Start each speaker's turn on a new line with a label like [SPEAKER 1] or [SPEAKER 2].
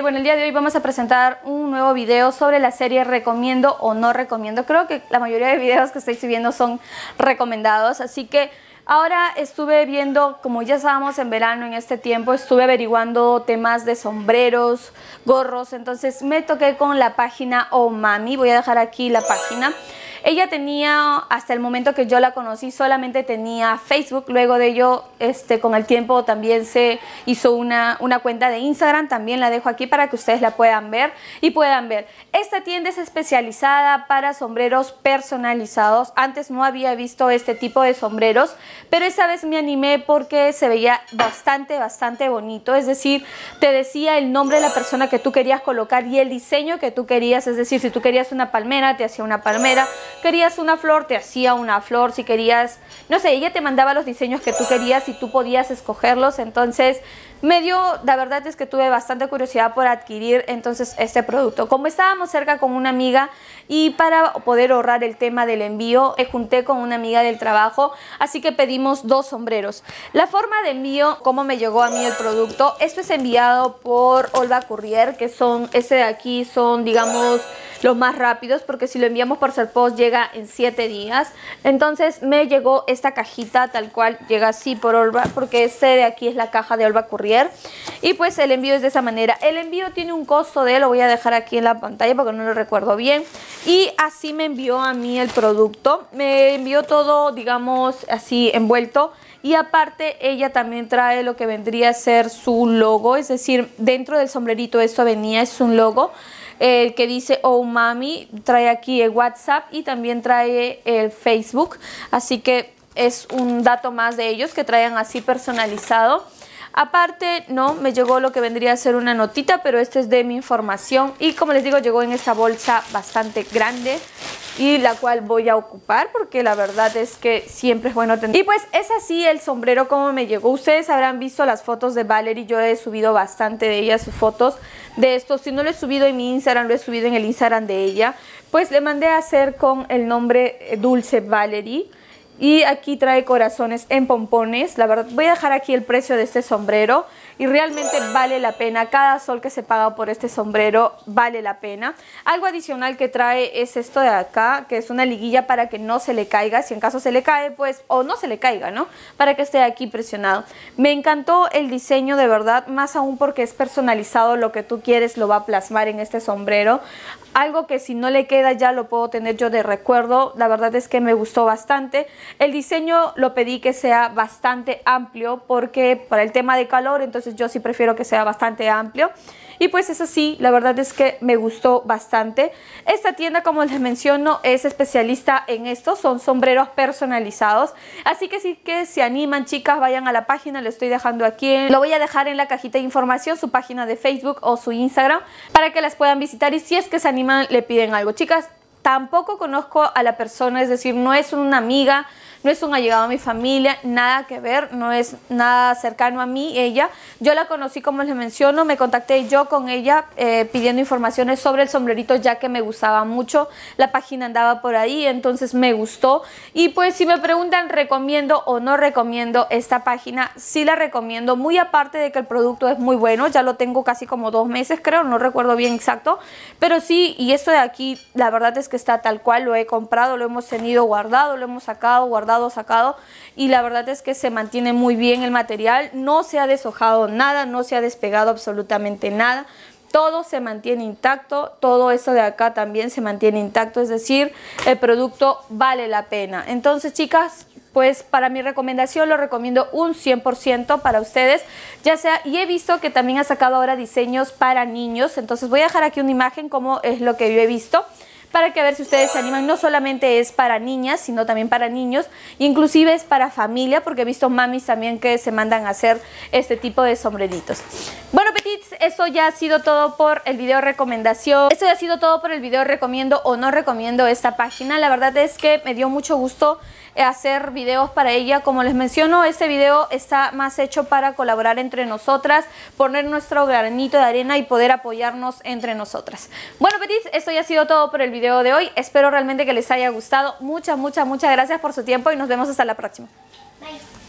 [SPEAKER 1] Bueno, el día de hoy vamos a presentar un nuevo video sobre la serie Recomiendo o No Recomiendo. Creo que la mayoría de videos que estoy subiendo son recomendados, así que ahora estuve viendo, como ya estábamos en verano en este tiempo, estuve averiguando temas de sombreros, gorros, entonces me toqué con la página Mami voy a dejar aquí la página. Ella tenía, hasta el momento que yo la conocí, solamente tenía Facebook. Luego de ello, este, con el tiempo también se hizo una, una cuenta de Instagram. También la dejo aquí para que ustedes la puedan ver y puedan ver. Esta tienda es especializada para sombreros personalizados. Antes no había visto este tipo de sombreros, pero esta vez me animé porque se veía bastante, bastante bonito. Es decir, te decía el nombre de la persona que tú querías colocar y el diseño que tú querías. Es decir, si tú querías una palmera, te hacía una palmera querías una flor, te hacía una flor, si querías, no sé, ella te mandaba los diseños que tú querías y tú podías escogerlos, entonces medio, la verdad es que tuve bastante curiosidad por adquirir entonces este producto. Como estábamos cerca con una amiga y para poder ahorrar el tema del envío, junté con una amiga del trabajo, así que pedimos dos sombreros. La forma de envío, cómo me llegó a mí el producto, esto es enviado por Olva Courier, que son, este de aquí son, digamos, los más rápidos porque si lo enviamos por ser post llega en 7 días. Entonces me llegó esta cajita tal cual llega así por Olva porque este de aquí es la caja de Olva Courier y pues el envío es de esa manera. El envío tiene un costo de, lo voy a dejar aquí en la pantalla porque no lo recuerdo bien y así me envió a mí el producto. Me envió todo digamos así envuelto y aparte ella también trae lo que vendría a ser su logo, es decir, dentro del sombrerito esto venía, es un logo el que dice Oh Mami, trae aquí el WhatsApp y también trae el Facebook. Así que es un dato más de ellos que traen así personalizado. Aparte, no, me llegó lo que vendría a ser una notita, pero este es de mi información y como les digo, llegó en esta bolsa bastante grande y la cual voy a ocupar porque la verdad es que siempre es bueno tener. Y pues es así el sombrero como me llegó. Ustedes habrán visto las fotos de Valerie, yo he subido bastante de ella sus fotos de esto. Si no lo he subido en mi Instagram, lo he subido en el Instagram de ella. Pues le mandé a hacer con el nombre eh, Dulce Valerie y aquí trae corazones en pompones. La verdad, voy a dejar aquí el precio de este sombrero y realmente vale la pena. Cada sol que se paga por este sombrero vale la pena. Algo adicional que trae es esto de acá, que es una liguilla para que no se le caiga. Si en caso se le cae, pues, o no se le caiga, ¿no? Para que esté aquí presionado. Me encantó el diseño de verdad, más aún porque es personalizado. Lo que tú quieres lo va a plasmar en este sombrero. Algo que si no le queda ya lo puedo tener yo de recuerdo. La verdad es que me gustó bastante. El diseño lo pedí que sea bastante amplio porque para el tema de calor, entonces yo sí prefiero que sea bastante amplio. Y pues eso sí, la verdad es que me gustó bastante. Esta tienda, como les menciono, es especialista en esto, son sombreros personalizados. Así que sí que se animan, chicas, vayan a la página, lo estoy dejando aquí. Lo voy a dejar en la cajita de información, su página de Facebook o su Instagram, para que las puedan visitar y si es que se animan, le piden algo. Chicas, tampoco conozco a la persona, es decir, no es una amiga, no es un allegado a mi familia, nada que ver, no es nada cercano a mí, ella. Yo la conocí, como les menciono, me contacté yo con ella eh, pidiendo informaciones sobre el sombrerito ya que me gustaba mucho, la página andaba por ahí, entonces me gustó. Y pues si me preguntan, recomiendo o no recomiendo esta página, sí la recomiendo, muy aparte de que el producto es muy bueno, ya lo tengo casi como dos meses creo, no recuerdo bien exacto, pero sí, y esto de aquí, la verdad es que está tal cual, lo he comprado, lo hemos tenido guardado, lo hemos sacado, guardado, sacado y la verdad es que se mantiene muy bien el material, no se ha deshojado nada, no se ha despegado absolutamente nada, todo se mantiene intacto, todo eso de acá también se mantiene intacto, es decir, el producto vale la pena. Entonces, chicas, pues para mi recomendación lo recomiendo un 100% para ustedes, ya sea, y he visto que también ha sacado ahora diseños para niños, entonces voy a dejar aquí una imagen como es lo que yo he visto para que a ver si ustedes se animan. No solamente es para niñas, sino también para niños, inclusive es para familia, porque he visto mamis también que se mandan a hacer este tipo de sombreritos. Bueno, eso ya ha sido todo por el video recomendación. Esto ya ha sido todo por el video recomiendo o no recomiendo esta página. La verdad es que me dio mucho gusto eh, hacer videos para ella. Como les menciono, este video está más hecho para colaborar entre nosotras, poner nuestro granito de arena y poder apoyarnos entre nosotras. Bueno, Petis, esto ya ha sido todo por el video de hoy. Espero realmente que les haya gustado. Muchas, muchas, muchas gracias por su tiempo y nos vemos hasta la próxima. Bye.